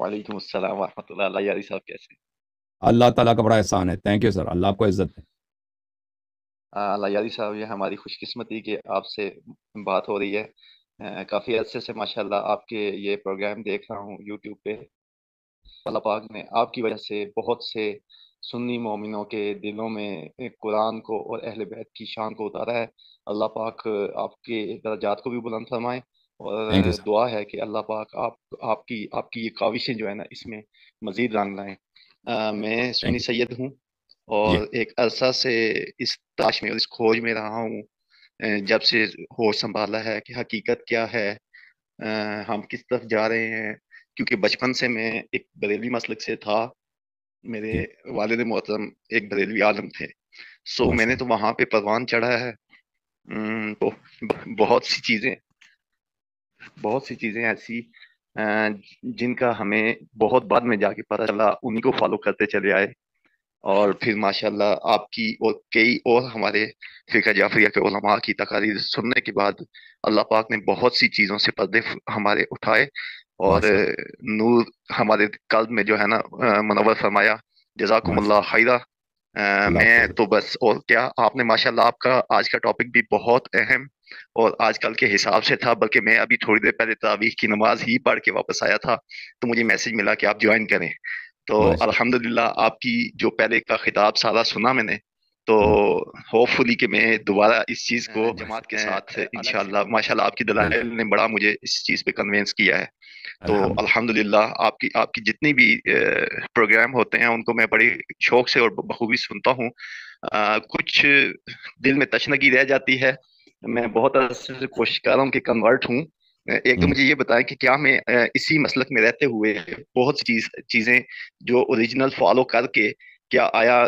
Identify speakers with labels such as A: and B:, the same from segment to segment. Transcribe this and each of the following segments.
A: وعلیکم السلام ورحمۃ اللہ اللہ یاری صاحب کیسے
B: اللہ تعالیٰ کا بڑا احسان ہے تھینک یو سر اللہ آپ کو عزت ہے
A: ہاں، اللہ یاری صاحب یہ ہماری خوش قسمتی کہ آپ سے بات ہو رہی ہے کافی عرصے سے ماشاء اللہ آپ کے یہ پروگرام دیکھ رہا ہوں یوٹیوب پہ اللہ پاک نے آپ کی وجہ سے بہت سے سنی مومنوں کے دلوں میں قرآن کو اور اہل بیت کی شان کو اتارا ہے اللہ پاک آپ کے درجات کو بھی بلند فرمائیں اور دعا ہے کہ اللہ پاک آپ آپ کی آپ کی یہ کاوشیں جو ہے نا اس میں مزید رنگ لائیں میں سنی سید ہوں اور ایک عرصہ سے اس تاش میں اس کھوج میں رہا ہوں جب سے ہوش سنبھالا ہے کہ حقیقت کیا ہے ہم کس طرف جا رہے ہیں کیونکہ بچپن سے میں ایک بریلوی مسلک سے تھا میرے والد محترم ایک بریلوی عالم تھے سو میں نے تو وہاں پہ پروان چڑھا ہے بہت سی چیزیں بہت سی چیزیں ایسی جن کا ہمیں بہت بعد میں جا کے پتا چلا انہی کو فالو کرتے چلے آئے اور پھر ماشاء اللہ آپ کی اور کئی اور ہمارے فقہ جعفریہ کے علماء کی تقاریر سننے کے بعد اللہ پاک نے بہت سی چیزوں سے پردے ہمارے اٹھائے اور نور ہمارے قلب میں جو ہے نا منور فرمایا جزاکم اللہ خیرہ میں تو بس اور کیا آپ نے ماشاء اللہ آپ کا آج کا ٹاپک بھی بہت اہم اور آج کل کے حساب سے تھا بلکہ میں ابھی تھوڑی دیر پہلے تراویح کی نماز ہی پڑھ کے واپس آیا تھا تو مجھے میسج ملا کہ آپ جوائن کریں تو الحمد للہ آپ کی جو پہلے کا خطاب سارا سنا میں نے تو ہوپ hmm. فلی کہ میں دوبارہ اس چیز کو جماعت کے ساتھ eh, انشاءاللہ اللہ ماشاء اللہ آپ کی دلائل نے بڑا مجھے اس چیز پہ کنوینس کیا ہے تو الحمد للہ آپ کی آپ کی جتنی بھی پروگرام eh, ہوتے ہیں ان کو میں بڑی شوق سے اور بخوبی سنتا ہوں کچھ دل میں تشنگی رہ جاتی ہے میں بہت عرصے سے کوشش کر رہا ہوں کہ کنورٹ ہوں ایک تو مجھے یہ بتائیں کہ کیا میں اسی مسلک میں رہتے ہوئے بہت سی چیز چیزیں جو اوریجنل فالو کر کے کیا آیا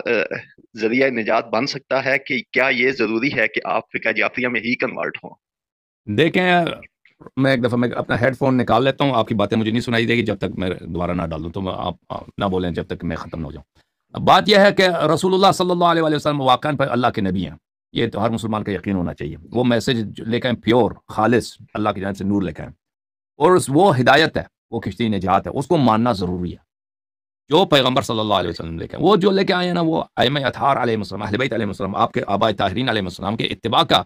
A: ذریعہ نجات بن سکتا ہے کہ کیا یہ ضروری ہے کہ آپ فقہ جعفریہ میں ہی کنورٹ ہوں
B: دیکھیں میں ایک دفعہ میں اپنا ہیڈ فون نکال لیتا ہوں آپ کی باتیں مجھے نہیں سنائی دے گی جب تک میں دوبارہ نہ ڈال دوں تو آپ نہ بولیں جب تک میں ختم نہ ہو جاؤں بات یہ ہے کہ رسول اللہ صلی اللہ علیہ وسلم واقعہ پر اللہ کے نبی ہیں یہ تو ہر مسلمان کا یقین ہونا چاہیے وہ میسج لے کے پیور خالص اللہ کی جانب سے نور لے کے اور وہ ہدایت ہے وہ کشتی نجات ہے اس کو ماننا ضروری ہے جو پیغمبر صلی اللہ علیہ وسلم لے کے وہ جو لے کے آئے نا وہ ایم اطہار علیہ وسلم بیت علیہ وسلم آپ کے آبا تاہرین علیہ السلام کے اتباع کا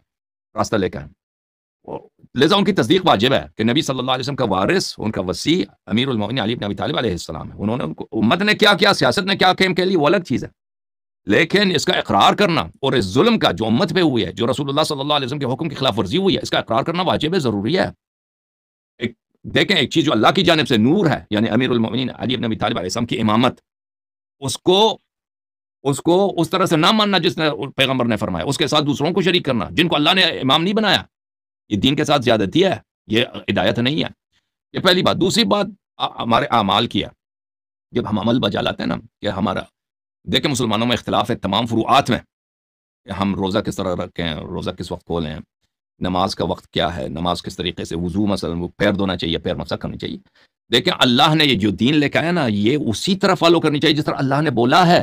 B: راستہ لے کے ہیں لہذا ان کی تصدیق واجب ہے کہ نبی صلی اللہ علیہ وسلم کا وارث ان کا وسیع امیر علی عالم نبی طالب علیہ السلام ہے انہوں نے ان کو امت نے کیا کیا سیاست نے کیا کیم کے لیے وہ الگ چیز ہے لیکن اس کا اقرار کرنا اور اس ظلم کا جو امت پہ ہوئی ہے جو رسول اللہ صلی اللہ علیہ وسلم کے حکم کی خلاف ورزی ہوئی ہے اس کا اقرار کرنا واجب ہے ضروری ہے ایک دیکھیں ایک چیز جو اللہ کی جانب سے نور ہے یعنی امیر المومنین علی ابی طالب علیہ السلام کی امامت اس کو اس کو اس طرح سے نہ ماننا جس نے پیغمبر نے فرمایا اس کے ساتھ دوسروں کو شریک کرنا جن کو اللہ نے امام نہیں بنایا یہ دین کے ساتھ زیادتی ہے یہ ہدایت نہیں ہے یہ پہلی بات دوسری بات ہمارے اعمال کیا جب ہم عمل لاتے ہیں نا کہ ہمارا دیکھیں مسلمانوں میں اختلاف ہے تمام فروعات میں ہم روزہ کس طرح رکھیں روزہ کس وقت کھولیں نماز کا وقت کیا ہے نماز کس طریقے سے وضو مثلا وہ پیر دھونا چاہیے پیر مسا کرنی چاہیے دیکھیں اللہ نے یہ جو دین لے کے آیا نا یہ اسی طرح فالو کرنی چاہیے جس طرح اللہ نے بولا ہے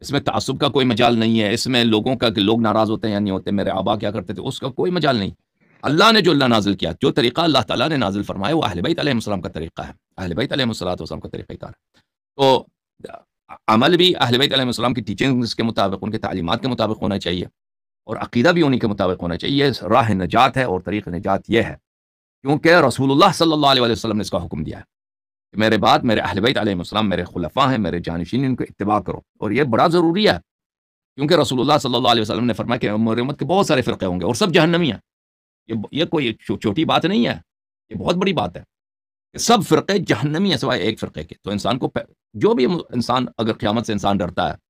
B: اس میں تعصب کا کوئی مجال نہیں ہے اس میں لوگوں کا کہ لوگ ناراض ہوتے ہیں یا نہیں ہوتے میرے آبا کیا کرتے تھے اس کا کوئی مجال نہیں اللہ نے جو اللہ نازل کیا جو طریقہ اللہ تعالیٰ نے نازل فرمایا وہ اہل بیت علیہ السلام کا طریقہ ہے اہل بیت علیہ السلام کا طریقہ کار تو عمل بھی اہل بیت علیہ السلام کی ٹیچنگز کے مطابق ان کے تعلیمات کے مطابق ہونا چاہیے اور عقیدہ بھی انہی کے مطابق ہونا چاہیے راہ نجات ہے اور طریق نجات یہ ہے کیونکہ رسول اللہ صلی اللہ علیہ وسلم نے اس کا حکم دیا ہے کہ میرے بعد میرے اہل بیت علیہ السلام میرے خلفاء ہیں میرے جانشین ان کو اتباع کرو اور یہ بڑا ضروری ہے کیونکہ رسول اللہ صلی اللہ علیہ وسلم نے فرمایا کہ عمر امت کے بہت سارے فرقے ہوں گے اور سب جہنمی ہیں یہ کوئی چھوٹی بات نہیں ہے یہ بہت بڑی بات ہے سب فرقے جہنمی ہیں سوائے ایک فرقے کے تو انسان کو جو بھی انسان اگر قیامت سے انسان ڈرتا ہے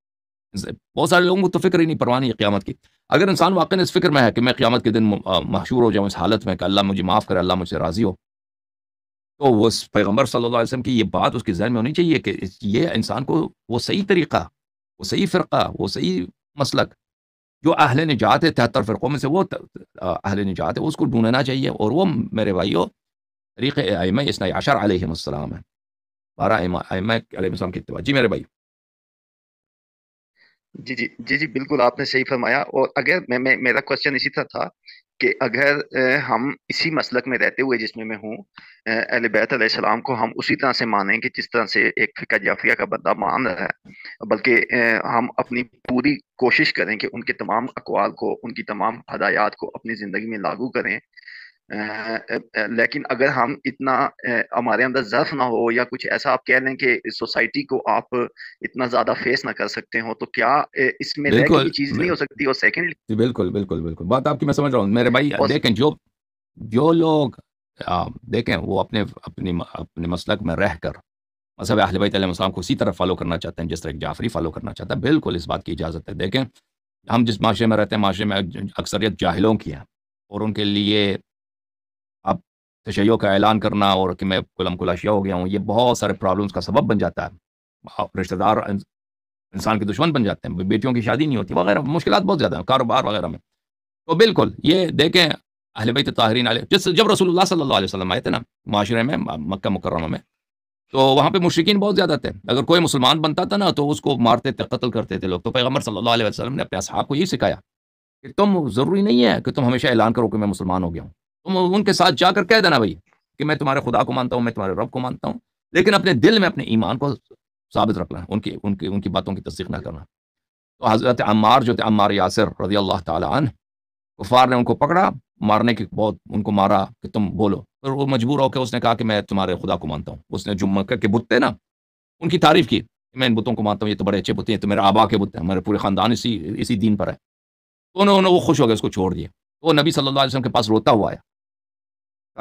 B: بہت سارے لوگوں کو تو فکر ہی نہیں پروانی ہے قیامت کی اگر انسان واقعی اس فکر میں ہے کہ میں قیامت کے دن مشہور ہو جاؤں اس حالت میں کہ اللہ مجھے معاف کرے اللہ مجھ سے راضی ہو تو وہ پیغمبر صلی اللہ علیہ وسلم کی یہ بات اس کے ذہن میں ہونی چاہیے کہ یہ انسان کو وہ صحیح طریقہ وہ صحیح فرقہ وہ صحیح مسلک جو اہل نجات ہے تہتر فرقوں میں سے وہ اہل نجات ہے اس کو ڈھونڈنا چاہیے اور وہ میرے بھائیوں طریق ائمہ اثنی عشر علیہم السلام ہے بارہ ائمہ علیہ السلام کی اتباع جی میرے بھائی
A: جی جی جی جی بالکل آپ نے صحیح فرمایا اور اگر میں, میں میرا کوشچن اسی طرح تھا کہ اگر ہم اسی مسلک میں رہتے ہوئے جس میں میں ہوں اہل بیت علیہ السلام کو ہم اسی طرح سے مانیں کہ جس طرح سے ایک فقہ جعفریہ کا بندہ مان رہا ہے بلکہ ہم اپنی پوری کوشش کریں کہ ان کے تمام اقوال کو ان کی تمام ہدایات کو اپنی زندگی میں لاگو کریں لیکن اگر ہم اتنا ہمارے اندر ضرف نہ ہو یا کچھ ایسا آپ کہہ لیں کہ سوسائٹی کو آپ اتنا زیادہ فیس نہ کر سکتے ہو تو کیا اس میں چیز نہیں ہو سکتی اور سیکنڈ
B: جی، بالکل بالکل بالکل بات آپ کی میں سمجھ رہا ہوں میرے بھائی دیکھیں جو جو لوگ دیکھیں وہ اپنے اپنی اپنے مسلک میں رہ کر مذہب اہل بیت علیہ السلام کو اسی طرح فالو کرنا چاہتے ہیں جس طرح جعفری فالو کرنا چاہتا ہے بالکل اس بات کی اجازت ہے دیکھیں ہم جس معاشرے میں رہتے ہیں معاشرے میں اکثریت جاہلوں کی ہے اور ان کے لیے تشیع کا اعلان کرنا اور کہ میں کلم کلاشیا ہو گیا ہوں یہ بہت سارے پرابلمس کا سبب بن جاتا ہے رشتہ دار انسان کے دشمن بن جاتے ہیں بیٹیوں کی شادی نہیں ہوتی وغیرہ مشکلات بہت زیادہ ہیں کاروبار وغیرہ میں تو بالکل یہ دیکھیں اہل بیت تاہرین علیہ جس جب رسول اللہ صلی اللہ علیہ وسلم آئے تھے نا معاشرے میں مکہ مکرمہ میں تو وہاں پہ مشرقین بہت زیادہ تھے اگر کوئی مسلمان بنتا تھا نا تو اس کو مارتے تھے قتل کرتے تھے لوگ تو پیغمبر صلی اللہ علیہ وسلم نے اپنے اصحاب کو یہ سکھایا کہ تم ضروری نہیں ہے کہ تم ہمیشہ اعلان کرو کہ میں مسلمان ہو گیا ہوں تم ان کے ساتھ جا کر کہہ دینا بھائی کہ میں تمہارے خدا کو مانتا ہوں میں تمہارے رب کو مانتا ہوں لیکن اپنے دل میں اپنے ایمان کو ثابت رکھنا ان کی ان کی ان کی باتوں کی تصدیق نہ کرنا تو حضرت عمار جو تھے عمار یاسر رضی اللہ تعالیٰ عنہ کفار نے ان کو پکڑا مارنے کی بہت ان کو مارا کہ تم بولو پھر وہ مجبور ہو کے اس نے کہا کہ میں تمہارے خدا کو مانتا ہوں اس نے جو کر کے تھے نا ان کی تعریف کی کہ میں ان بتوں کو مانتا ہوں یہ تو بڑے اچھے بتے ہیں تو میرے آبا کے بت ہیں میرے پورے خاندان اسی اسی دین پر ہے تو انہوں نے وہ خوش ہو گئے اس کو چھوڑ دیے وہ نبی صلی اللہ علیہ وسلم کے پاس روتا ہوا آیا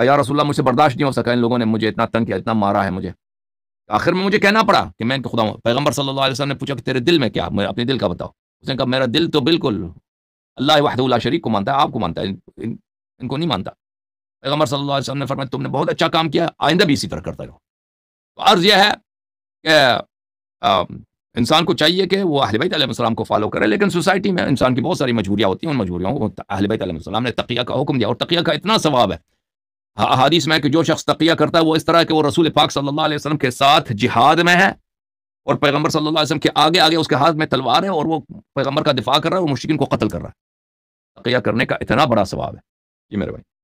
B: یا رسول اللہ مجھ سے برداشت نہیں ہو سکا ان لوگوں نے مجھے اتنا تنگ کیا اتنا مارا ہے مجھے آخر میں مجھے کہنا پڑا کہ میں خدا ہوں پیغمبر صلی اللہ علیہ وسلم نے پوچھا کہ تیرے دل میں کیا اپنے دل کا بتاؤ اس نے کہا میرا دل تو بالکل اللہ وحد اللہ شریف کو مانتا ہے آپ کو مانتا ہے ان کو نہیں مانتا پیغمبر صلی اللہ علیہ وسلم نے فرمایا تم نے بہت اچھا کام کیا آئندہ بھی اسی طرح کرتا رہو تو عرض یہ ہے کہ انسان کو چاہیے کہ وہ اہل بیت علیہ السلام کو فالو کرے لیکن سوسائٹی میں انسان کی بہت ساری مجبوریاں ہوتی ہیں ان مجبوریوں کو اہل بیت علیہ السلام نے تقیہ کا حکم دیا اور تقیہ کا اتنا ثواب ہے حدیث میں کہ جو شخص تقیہ کرتا ہے وہ اس طرح کہ وہ رسول پاک صلی اللہ علیہ وسلم کے ساتھ جہاد میں ہے اور پیغمبر صلی اللہ علیہ وسلم کے آگے آگے اس کے ہاتھ میں تلوار ہے اور وہ پیغمبر کا دفاع کر رہا ہے وہ مشکین کو قتل کر رہا ہے تقیہ کرنے کا اتنا بڑا ثواب ہے
A: جی بھائی